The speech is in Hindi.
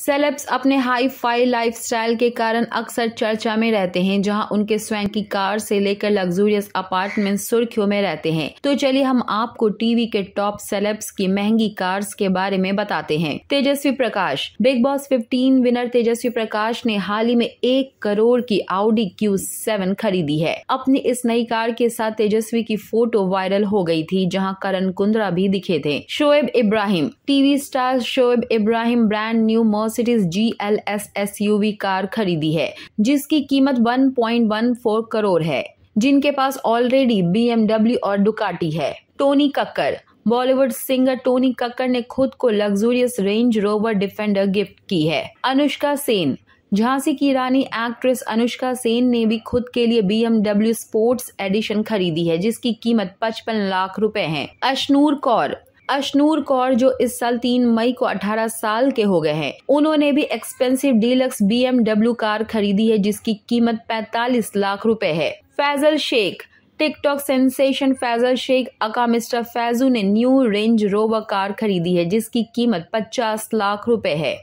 सेलेब्स अपने हाई फाई लाइफस्टाइल के कारण अक्सर चर्चा में रहते हैं जहां उनके स्वयं की कार से लेकर लग्जूरियस अपार्टमेंट सुर्खियों में रहते हैं तो चलिए हम आपको टीवी के टॉप सेलेब्स की महंगी कार्स के बारे में बताते हैं Tejasswi Prakash Bigg Boss 15 winner Tejasswi Prakash ने हाल ही में एक करोड़ की आउडी क्यू सेवन खरीदी है अपनी इस नई कार के साथ तेजस्वी की फोटो वायरल हो गयी थी जहाँ करण कुंद्रा भी दिखे थे Shoaib Ibrahim TV star Shoaib Ibrahim brand new most Mercedes G L S S U V car खरीदी है जिसकी कीमत 1.14 करोड़ है जिनके पास ऑलरेडी बीएमडब्ल्यू और डुकाटी है Tony Kakkar Bollywood singer Tony Kakkar ने खुद को luxurious Range Rover Defender gift की है अनुष्का सेन झांसी की रानी एक्ट्रेस अनुष्का सेन ने भी खुद के लिए एमडब्ल्यू स्पोर्ट्स एडिशन खरीदी है जिसकी कीमत पचपन लाख रुपए है अशनूर कौर अशनूर कौर जो इस साल तीन मई को अठारह साल के हो गए हैं उन्होंने भी एक्सपेंसिव डीलक्स बीएमडब्ल्यू कार खरीदी है जिसकी कीमत पैतालीस लाख रूपए है Faisal Shaikh TikTok sensation Faisal Shaikh aka mister Faizu ने न्यू रेंज रोवर कार खरीदी है जिसकी कीमत 50 लाख रुपए है